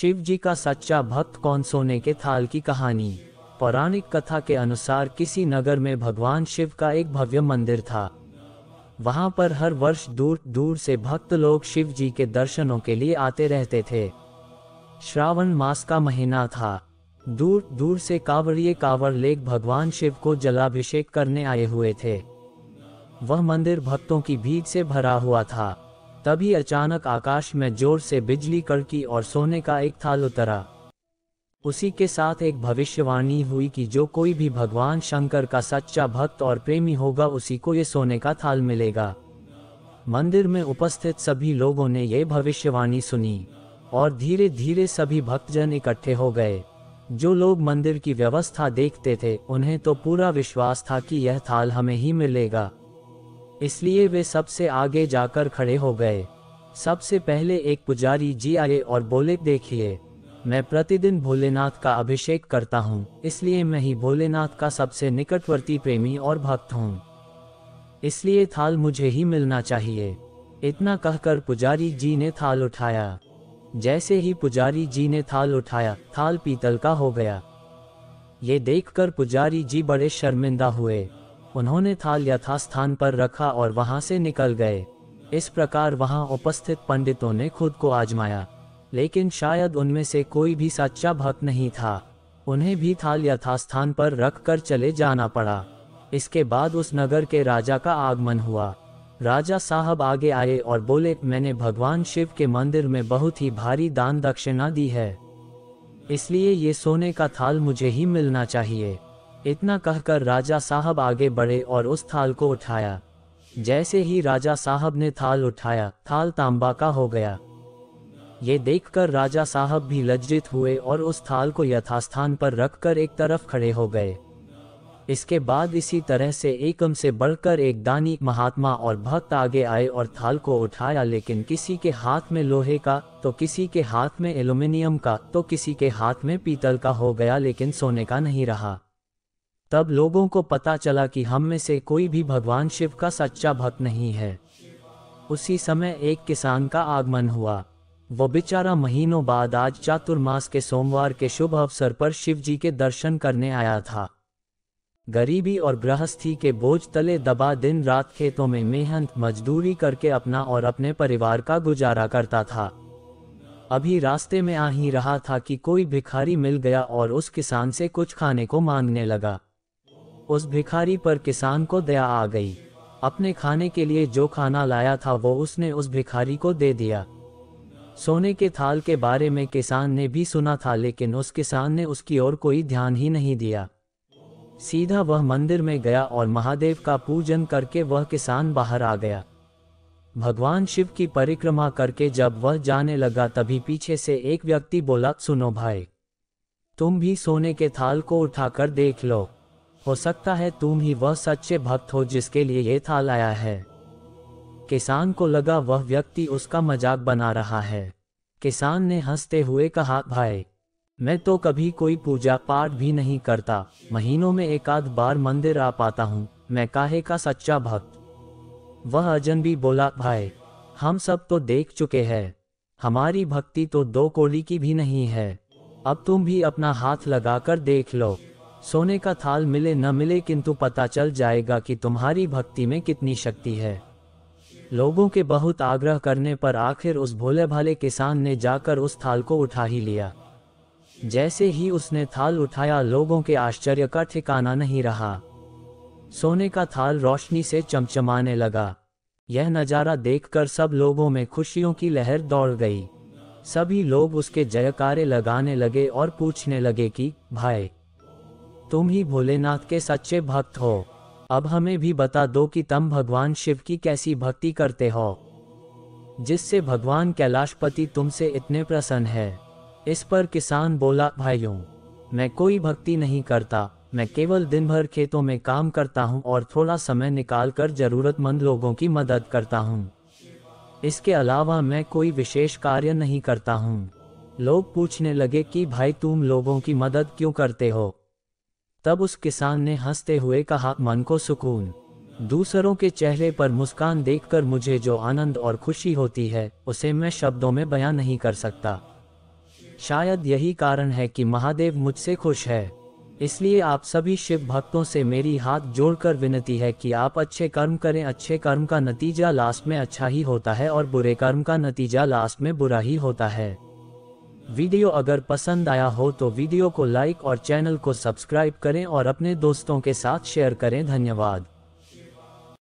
शिव जी का सच्चा भक्त कौन सोने के थाल की कहानी पौराणिक कथा के अनुसार किसी नगर में भगवान शिव का एक भव्य मंदिर था वहां पर हर वर्ष दूर दूर से भक्त लोग शिव जी के दर्शनों के लिए आते रहते थे श्रावण मास का महीना था दूर दूर से कावड़िए कावड़ लेक भगवान शिव को जलाभिषेक करने आए हुए थे वह मंदिर भक्तों की भीड़ से भरा हुआ था तभी अचानक आकाश में जोर से बिजली कड़की और सोने का एक थाल उतरा उसी के साथ एक भविष्यवाणी हुई कि जो कोई भी भगवान शंकर का सच्चा भक्त और प्रेमी होगा उसी को ये सोने का थाल मिलेगा मंदिर में उपस्थित सभी लोगों ने यह भविष्यवाणी सुनी और धीरे धीरे सभी भक्तजन इकट्ठे हो गए जो लोग मंदिर की व्यवस्था देखते थे उन्हें तो पूरा विश्वास था कि यह थाल हमें ही मिलेगा इसलिए वे सबसे आगे जाकर खड़े हो गए सबसे पहले एक पुजारी जी आए और बोले देखिए मैं प्रतिदिन भोलेनाथ का अभिषेक करता हूँ इसलिए मैं ही भोलेनाथ का सबसे निकटवर्ती प्रेमी और भक्त हूँ इसलिए थाल मुझे ही मिलना चाहिए इतना कहकर पुजारी जी ने थाल उठाया जैसे ही पुजारी जी ने थाल उठाया थाल पीतल का हो गया ये देखकर पुजारी जी बड़े शर्मिंदा हुए उन्होंने थाल यथास्थान पर रखा और वहां से निकल गए इस प्रकार वहां उपस्थित पंडितों ने खुद को आजमाया लेकिन शायद उनमें से कोई भी सच्चा भक्त नहीं था उन्हें भी थाल यथास्थान पर रख कर चले जाना पड़ा इसके बाद उस नगर के राजा का आगमन हुआ राजा साहब आगे आए और बोले मैंने भगवान शिव के मंदिर में बहुत ही भारी दान दक्षिणा दी है इसलिए ये सोने का थाल मुझे ही मिलना चाहिए इतना कहकर राजा साहब आगे बढ़े और उस थाल को उठाया जैसे ही राजा साहब ने थाल उठाया थाल तांबा का हो गया ये देखकर राजा साहब भी लज्जित हुए और उस थाल को यथास्थान पर रखकर एक तरफ खड़े हो गए इसके बाद इसी तरह से एकम से बढ़कर एक दानी महात्मा और भक्त आगे आए और थाल को उठाया लेकिन किसी के हाथ में लोहे का तो किसी के हाथ में एल्यूमिनियम का तो किसी के हाथ में पीतल का हो गया लेकिन सोने का नहीं रहा तब लोगों को पता चला कि हम में से कोई भी भगवान शिव का सच्चा भक्त नहीं है उसी समय एक किसान का आगमन हुआ वो बेचारा महीनों बाद आज चातुर्मास के सोमवार के शुभ अवसर पर शिव जी के दर्शन करने आया था गरीबी और गृहस्थी के बोझ तले दबा दिन रात खेतों में मेहनत मजदूरी करके अपना और अपने परिवार का गुजारा करता था अभी रास्ते में आ ही रहा था कि कोई भिखारी मिल गया और उस किसान से कुछ खाने को मांगने लगा उस भिखारी पर किसान को दया आ गई अपने खाने के लिए जो खाना लाया था वो उसने उस भिखारी को दे दिया सोने के थाल के बारे में किसान ने भी सुना था लेकिन उस किसान ने उसकी ओर कोई ध्यान ही नहीं दिया सीधा वह मंदिर में गया और महादेव का पूजन करके वह किसान बाहर आ गया भगवान शिव की परिक्रमा करके जब वह जाने लगा तभी पीछे से एक व्यक्ति बोला सुनो भाई तुम भी सोने के थाल को उठाकर देख लो हो सकता है तुम ही वह सच्चे भक्त हो जिसके लिए ये थाल आया है किसान को लगा वह व्यक्ति उसका मजाक बना रहा है किसान ने हंसते हुए कहा भाई मैं तो कभी कोई पूजा पाठ भी नहीं करता महीनों में एक आध बार मंदिर आ पाता हूँ मैं काहे का सच्चा भक्त वह अजन भी बोला भाई हम सब तो देख चुके हैं हमारी भक्ति तो दो कोली की भी नहीं है अब तुम भी अपना हाथ लगाकर देख लो सोने का थाल मिले न मिले किंतु पता चल जाएगा कि तुम्हारी भक्ति में कितनी शक्ति है लोगों के बहुत आग्रह करने पर आखिर उस भोले भाले किसान ने जाकर उस थाल को उठा ही लिया जैसे ही उसने थाल उठाया लोगों के आश्चर्य का ठिकाना नहीं रहा सोने का थाल रोशनी से चमचमाने लगा यह नज़ारा देखकर सब लोगों में खुशियों की लहर दौड़ गई सभी लोग उसके जयकारे लगाने लगे और पूछने लगे कि भाई तुम ही भोलेनाथ के सच्चे भक्त हो अब हमें भी बता दो कि तुम भगवान शिव की कैसी भक्ति करते हो जिससे भगवान कैलाशपति तुमसे इतने प्रसन्न है इस पर किसान बोला भाइयों मैं कोई भक्ति नहीं करता मैं केवल दिन भर खेतों में काम करता हूँ और थोड़ा समय निकाल कर जरूरतमंद लोगों की मदद करता हूँ इसके अलावा मैं कोई विशेष कार्य नहीं करता हूँ लोग पूछने लगे कि भाई तुम लोगों की मदद क्यों करते हो तब उस किसान ने हंसते हुए कहा मन को सुकून दूसरों के चेहरे पर मुस्कान देखकर मुझे जो आनंद और खुशी होती है उसे मैं शब्दों में बयां नहीं कर सकता शायद यही कारण है कि महादेव मुझसे खुश है इसलिए आप सभी शिव भक्तों से मेरी हाथ जोड़कर विनती है कि आप अच्छे कर्म करें अच्छे कर्म का नतीजा लास्ट में अच्छा ही होता है और बुरे कर्म का नतीजा लास्ट में बुरा ही होता है वीडियो अगर पसंद आया हो तो वीडियो को लाइक और चैनल को सब्सक्राइब करें और अपने दोस्तों के साथ शेयर करें धन्यवाद